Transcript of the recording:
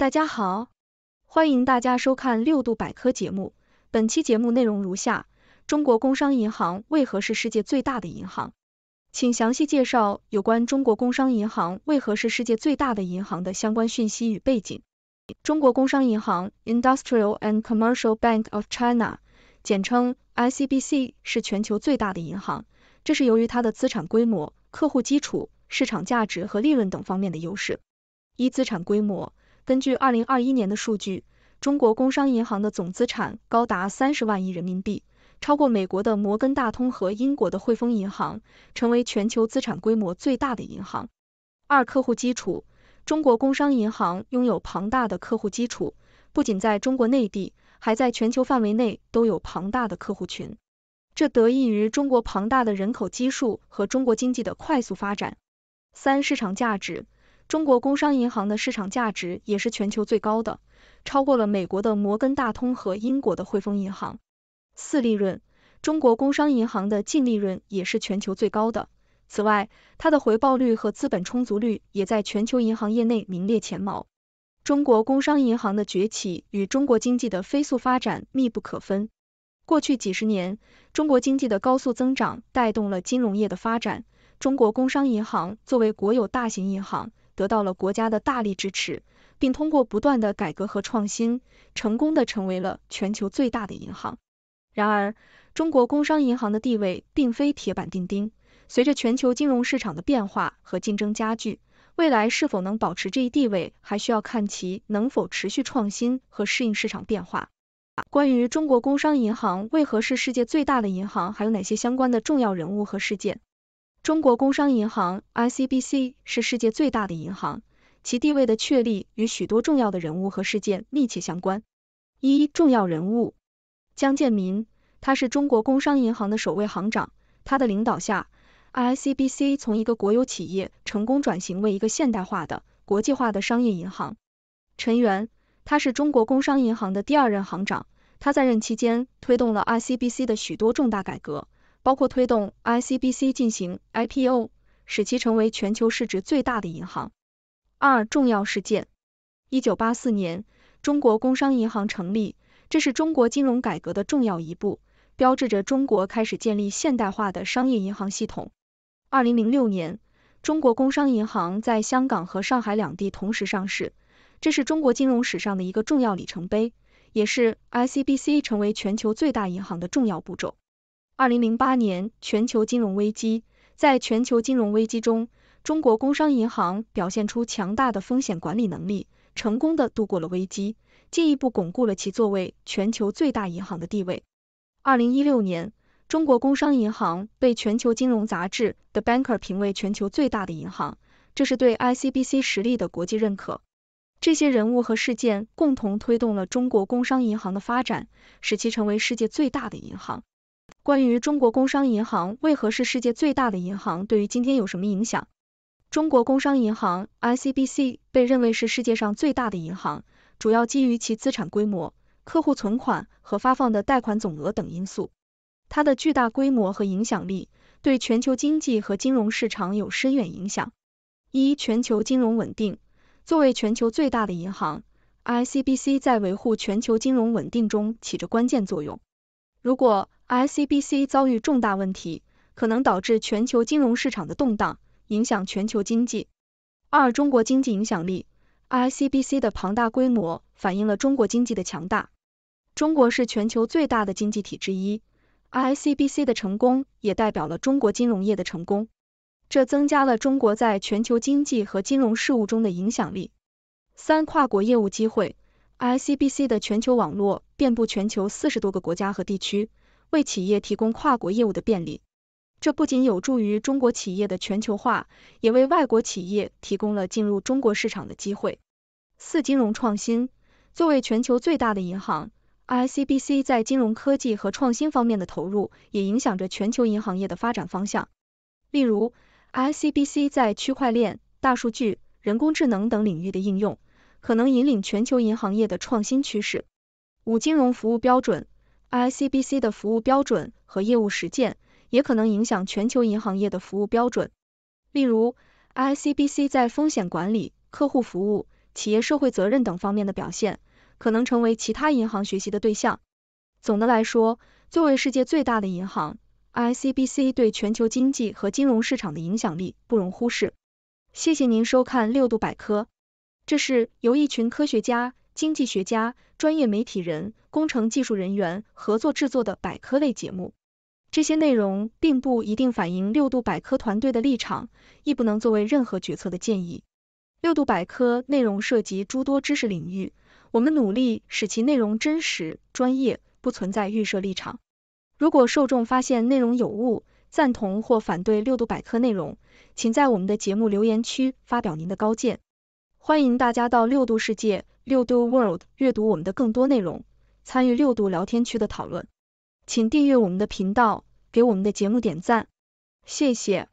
大家好，欢迎大家收看六度百科节目。本期节目内容如下：中国工商银行为何是世界最大的银行？请详细介绍有关中国工商银行为何是世界最大的银行的相关讯息与背景。中国工商银行 Industrial and Commercial Bank of China，简称 ICBC，是全球最大的银行，这是由于它的资产规模、客户基础、市场价值和利润等方面的优势。一、资产规模根据二零二一年的数据，中国工商银行的总资产高达三十万亿人民币，超过美国的摩根大通和英国的汇丰银行，成为全球资产规模最大的银行。二、客户基础，中国工商银行拥有庞大的客户基础，不仅在中国内地，还在全球范围内都有庞大的客户群，这得益于中国庞大的人口基数和中国经济的快速发展。三、市场价值。中国工商银行的市场价值也是全球最高的，超过了美国的摩根大通和英国的汇丰银行。四利润，中国工商银行的净利润也是全球最高的。此外，它的回报率和资本充足率也在全球银行业内名列前茅。中国工商银行的崛起与中国经济的飞速发展密不可分。过去几十年，中国经济的高速增长带动了金融业的发展。中国工商银行作为国有大型银行。得到了国家的大力支持，并通过不断的改革和创新，成功的成为了全球最大的银行。然而，中国工商银行的地位并非铁板钉钉，随着全球金融市场的变化和竞争加剧，未来是否能保持这一地位，还需要看其能否持续创新和适应市场变化。关于中国工商银行为何是世界最大的银行，还有哪些相关的重要人物和事件？中国工商银行 （ICBC） 是世界最大的银行，其地位的确立与许多重要的人物和事件密切相关。一、重要人物：江建民，他是中国工商银行的首位行长，他的领导下，ICBC 从一个国有企业成功转型为一个现代化的、国际化的商业银行。陈元，他是中国工商银行的第二任行长，他在任期间推动了 ICBC 的许多重大改革。包括推动 I C B C 进行 I P O，使其成为全球市值最大的银行。二、重要事件：一九八四年，中国工商银行成立，这是中国金融改革的重要一步，标志着中国开始建立现代化的商业银行系统。二零零六年，中国工商银行在香港和上海两地同时上市，这是中国金融史上的一个重要里程碑，也是 I C B C 成为全球最大银行的重要步骤。二零零八年全球金融危机，在全球金融危机中，中国工商银行表现出强大的风险管理能力，成功的度过了危机，进一步巩固了其作为全球最大银行的地位。二零一六年，中国工商银行被全球金融杂志《The Banker》评为全球最大的银行，这是对 ICBC 实力的国际认可。这些人物和事件共同推动了中国工商银行的发展，使其成为世界最大的银行。关于中国工商银行为何是世界最大的银行，对于今天有什么影响？中国工商银行 （ICBC） 被认为是世界上最大的银行，主要基于其资产规模、客户存款和发放的贷款总额等因素。它的巨大规模和影响力对全球经济和金融市场有深远影响。一、全球金融稳定。作为全球最大的银行，ICBC 在维护全球金融稳定中起着关键作用。如果 ICBC 遭遇重大问题，可能导致全球金融市场的动荡，影响全球经济。二、中国经济影响力，ICBC 的庞大规模反映了中国经济的强大。中国是全球最大的经济体之一，ICBC 的成功也代表了中国金融业的成功，这增加了中国在全球经济和金融事务中的影响力。三、跨国业务机会，ICBC 的全球网络遍布全球四十多个国家和地区。为企业提供跨国业务的便利，这不仅有助于中国企业的全球化，也为外国企业提供了进入中国市场的机会。四、金融创新作为全球最大的银行，ICBC 在金融科技和创新方面的投入，也影响着全球银行业的发展方向。例如，ICBC 在区块链、大数据、人工智能等领域的应用，可能引领全球银行业的创新趋势。五、金融服务标准。ICBC 的服务标准和业务实践也可能影响全球银行业的服务标准。例如，ICBC 在风险管理、客户服务、企业社会责任等方面的表现，可能成为其他银行学习的对象。总的来说，作为世界最大的银行，ICBC 对全球经济和金融市场的影响力不容忽视。谢谢您收看六度百科，这是由一群科学家。经济学家、专业媒体人、工程技术人员合作制作的百科类节目，这些内容并不一定反映六度百科团队的立场，亦不能作为任何决策的建议。六度百科内容涉及诸多知识领域，我们努力使其内容真实、专业，不存在预设立场。如果受众发现内容有误、赞同或反对六度百科内容，请在我们的节目留言区发表您的高见。欢迎大家到六度世界（六度 World） 阅读我们的更多内容，参与六度聊天区的讨论。请订阅我们的频道，给我们的节目点赞，谢谢。